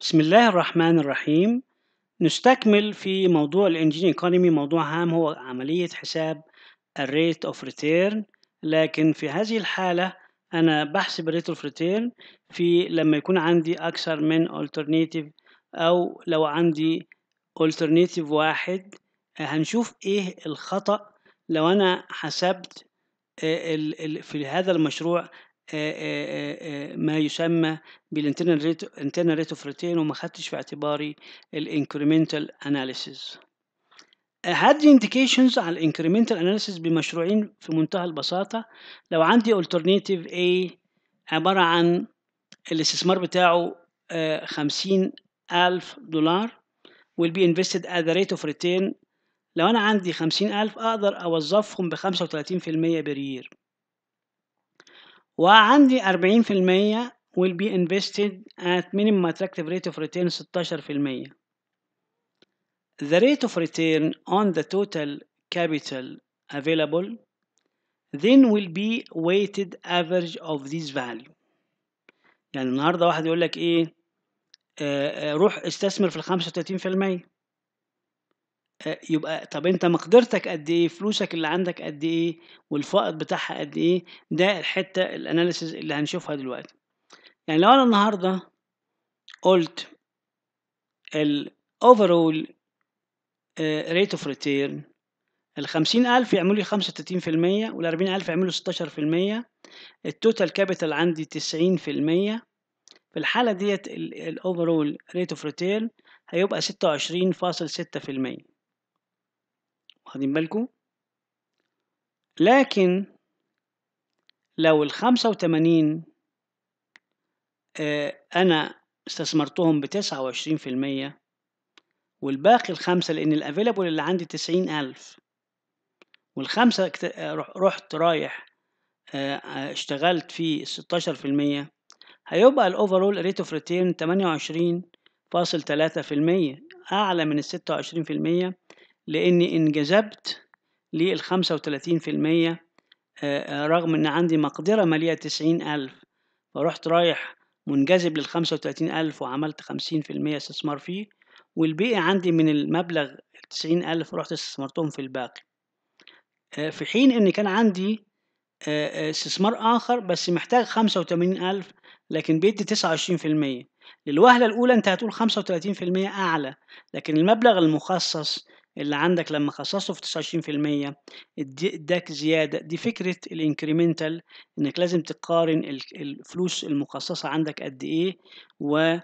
بسم الله الرحمن الرحيم نستكمل في موضوع الانجين ايكونومي موضوع هام هو عملية حساب الريت اوف ريتيرن لكن في هذه الحالة أنا بحسب الريت اوف ريتيرن في لما يكون عندي أكثر من alternative أو لو عندي alternative واحد هنشوف إيه الخطأ لو أنا حسبت في هذا المشروع آه، آه، آه، ما يسمى بالانترنال ريت انترنال ريت اوف ريتين وما خدتش في اعتباري الانكريمنتال اناليسيز هدي انديكيشنز على الانكريمنتال اناليسيز بمشروعين في منتهى البساطة لو عندي alternative A عبارة عن الاستثمار بتاعه خمسين ألف دولار will be invested at the rate of return لو أنا عندي خمسين ألف أقدر أوظفهم بخمسة وتلاتين في المية per وعندي 40% will be invested at minimum attractive rate of return 16% the rate of return on the total capital available then will be weighted average of this value يعني النهارده واحد يقول لك ايه آه روح استثمر في في 35% آه، يبقى طب انت مقدرتك قد ايه فلوسك اللي عندك قد ايه والفائض بتاعها قد ايه ده الحته الاناليسيز اللي هنشوفها دلوقتي يعني لو انا النهارده قلت الاوفرول ريت اوف ريتيرن ال 50000 آه، يعملوا لي 35% وال 40000 يعملوا 16% التوتال كابيتال عندي 90% في الحالة ديت الاوفرول ريت اوف ريتيرن هيبقى 26.6% واخدين بالكم لكن لو الخمسة وتمانين آه، أنا استثمرتهم بتسعة وعشرين في المية والباقي الخمسة لأن الأفيلابل اللي عندي تسعين ألف والخمسة آه، رحت رايح آه، اشتغلت في ستاشر في المية هيبقى الأوفرول ريت اوف ريتيرن تمانية وعشرين فاصل تلاتة في المية أعلى من الستة وعشرين في المية لأني انجذبت للخمسة وتلاتين في المية آه، آه، رغم إن عندي مقدرة مالية تسعين ألف فرحت رايح منجذب للخمسة وتلاتين ألف وعملت خمسين في المية استثمار فيه والباقي عندي من المبلغ التسعين ألف رحت استثمرتهم في الباقي آه، في حين إن كان عندي استثمار آخر بس محتاج خمسة وتمانين ألف لكن بيدي تسعة وعشرين في المية للوهلة الأولى أنت هتقول خمسة وتلاتين في المية أعلى لكن المبلغ المخصص اللي عندك لما خصصه في 29% اداك زيادة دي فكرة الانكريمنتال انك لازم تقارن الفلوس المخصصة عندك قد ايه و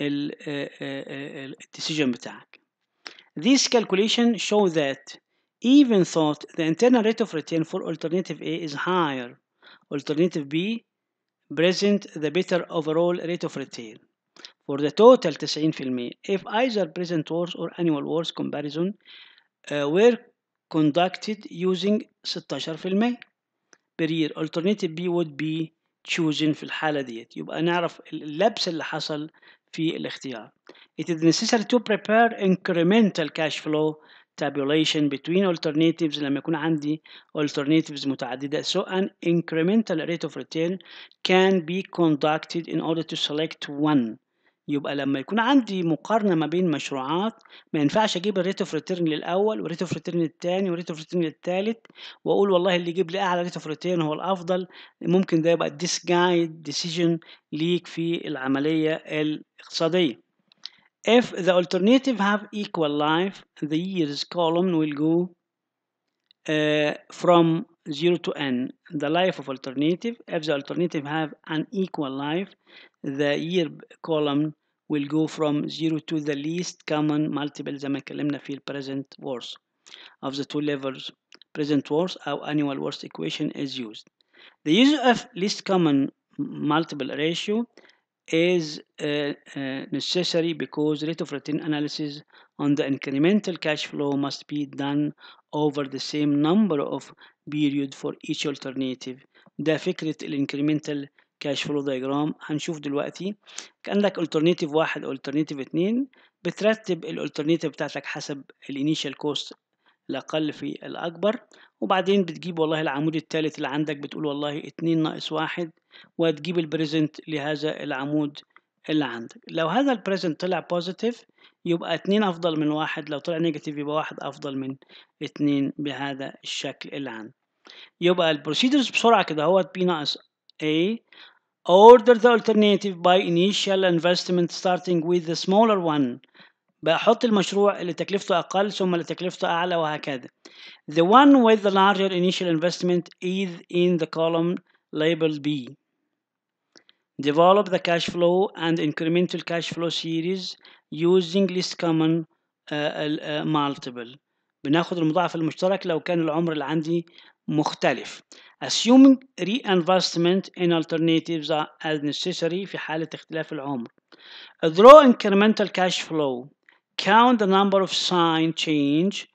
الديسيجن بتاعك These calculations show that even though the internal rate of return for alternative A is higher, alternative B present the better overall rate of return. for the total 90% if either present wars or annual wars comparison uh, were conducted using 16% per year alternative B would be chosen في الحالة ديت يبقى نعرف اللبس اللي حصل في الاختيار It is necessary to prepare incremental cash flow tabulation between alternatives لما يكون عندي alternatives متعددة so an incremental rate of return can be conducted in order to select one يبقى لما يكون عندي مقارنة ما بين مشروعات ما ينفعش اجيب الريت اوف ريتيرن للاول وريت اوف ريتيرن للتاني وريت اوف ريتيرن للتالت واقول والله اللي يجيب لي اعلى ريت اوف ريتيرن هو الافضل ممكن ده يبقى ديس جايد ديسيجن ليك في العملية الاقتصادية If the alternative have equal life the years column will go uh, from 0 to n the life of alternative if the alternative have an equal life the year column will go from 0 to the least common multiple زي ما اتكلمنا في present worth of the two levels present worth Our annual worth equation is used the use of least common multiple ratio is uh, uh, necessary because rate of return analysis on the incremental cash flow must be done over the same number of period for each alternative ده فكرة الانكريمنتال كاش فلو دايجرام هنشوف دلوقتي كأنك alternative واحد أو alternative اتنين بترتب الالترنيتيف بتاعتك حسب الانيشال كوست الأقل في الأكبر وبعدين بتجيب والله العمود الثالث اللي عندك بتقول والله اتنين ناقص واحد وهتجيب البريزنت لهذا العمود اللي عندك لو هذا البريزنت طلع بوزيتيف يبقى اتنين أفضل من واحد لو طلع نيجاتيف يبقى واحد أفضل من اتنين بهذا الشكل اللي عندي يبقى البروسيدرز بسرعة كده هوت بي ناقص A order the alternative by initial investment starting with the smaller one بحط المشروع اللي تكلفته أقل ثم اللي تكلفته أعلى وهكذا the one with the larger initial investment is in the column labeled B Develop the cash flow and incremental cash flow series using least common multiple بناخد المضاعف المشترك لو كان العمر اللي عندي مختلف assuming reinvestment in alternatives as necessary في حالة اختلاف العمر draw incremental cash flow count the number of sign change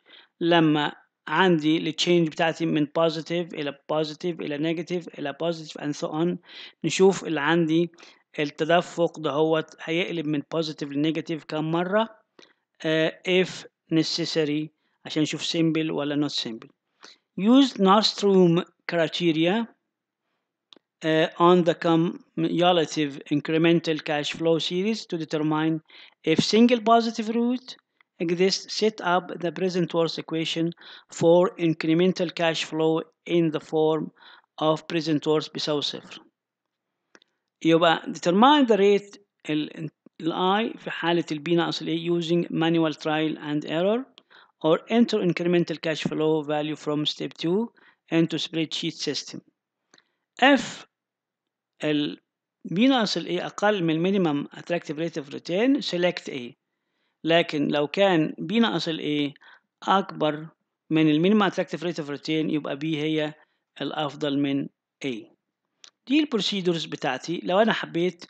لما عندي التشينج بتاعتي من positive إلى positive إلى negative إلى positive and so on نشوف اللي عندي التدفق دهوت هيقلب من positive لنيجاتيف كام مرة uh, if necessary عشان نشوف symbol ولا not symbol use Nordstrom criteria on the cumulative incremental cash flow series to determine if single positive root exists set up the present worth equation for incremental cash flow in the form of present worth بيساوي صفر يبقى determine the rate الاي في حالة البي ناقص الاي using manual trial and error or enter incremental cash flow value from step 2 into spreadsheet system if ال B ناقص ال أقل من minimum attractive rate of return select A لكن لو كان بي ناقص ال A أكبر من المينيمم اتراكتيف ريت اوف ريتيرن يبقى بي هي الأفضل من A دي البروسيدورز بتاعتي لو أنا حبيت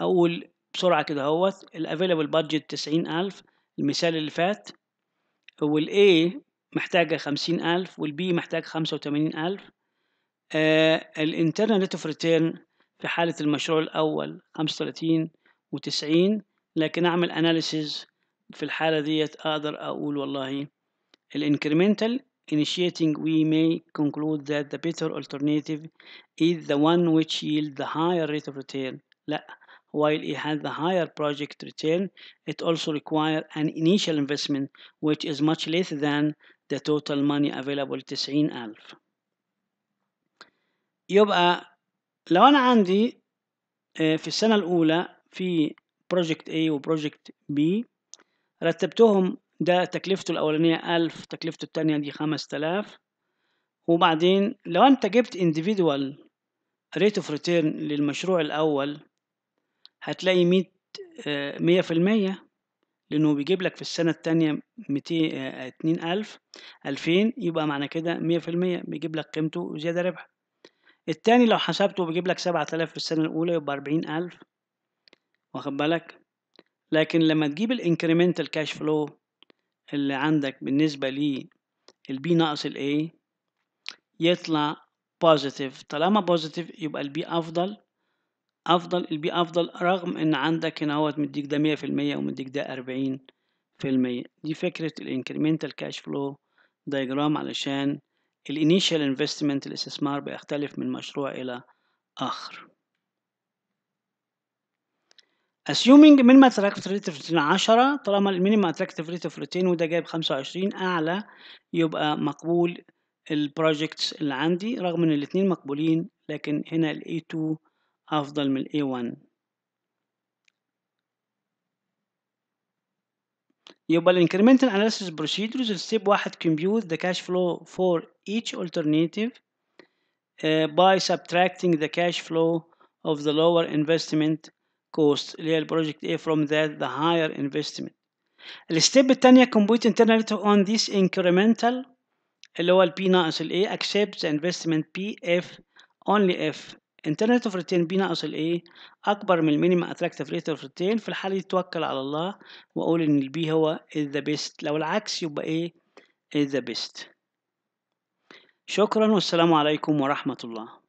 أقول بسرعة كده اهوت الافيلبل بادجت تسعين ألف المثال اللي فات والA محتاجة خمسين ألف والبي محتاج خمسة وتمانين ألف الانترنال ريت اوف ريتيرن في حالة المشروع الأول خمسة وتلاتين وتسعين لكن أعمل أناليسيز في الحالة ديت أقدر أقول والله incremental initiating we may conclude that the better alternative is the one which yield the higher rate of return لا while it has the higher project return it also requires an initial investment which is much less than the total money available 90000 يبقى لو أنا عندي في السنة الأولى في project A و project B رتبتهم ده تكلفته الأولانية ألف تكلفته التانية دي خمس تلاف وبعدين لو أنت جبت individual rate of return للمشروع الأول هتلاقي مية آه، مية في المية لأنه بيجيب لك في السنة التانية ميتين آه، اتنين ألف ألفين يبقى معنى كده مية في المية بيجيب لك قيمته وزيادة ربح التاني لو حسبته بيجيب لك سبعة آلاف في السنة الأولى يبقى أربعين ألف واخد بالك لكن لما تجيب الانكريمنتال كاش فلو اللي عندك بالنسبة لي البي ناقص الاي يطلع بوزيتيف طالما بوزيتيف يبقى البي افضل افضل البي افضل رغم ان عندك هنا اهوت مديك ده مية في المية ومديك ده اربعين في المية دي فكرة الانكريمنتال كاش فلو دايجرام علشان الانيشال انفستمنت الاستثمار بيختلف من مشروع الى اخر assuming minimum attractive rate of return 10 طالما المينيمم attractive rate of return وده جايب 25 اعلى يبقى مقبول البروجكتس اللي عندي رغم ان الاتنين مقبولين لكن هنا ال A2 افضل من ال A1 يبقى الانكريمنتال اناليسيس بروسيدرز ستيب واحد compute the cash flow for each alternative uh, by subtracting the cash flow of the lower investment cost اللي هي البروجكت A from that the higher investment الستيب الثانية complete internal on this incremental اللي هو ال P ناقص ال A accept the investment P if only if internal of return P ناقص ال A أكبر من minimum attractive rate of return في الحالة يتوكل على الله وأقول إن ال B هو is the best لو العكس يبقى A is the best شكرا والسلام عليكم ورحمة الله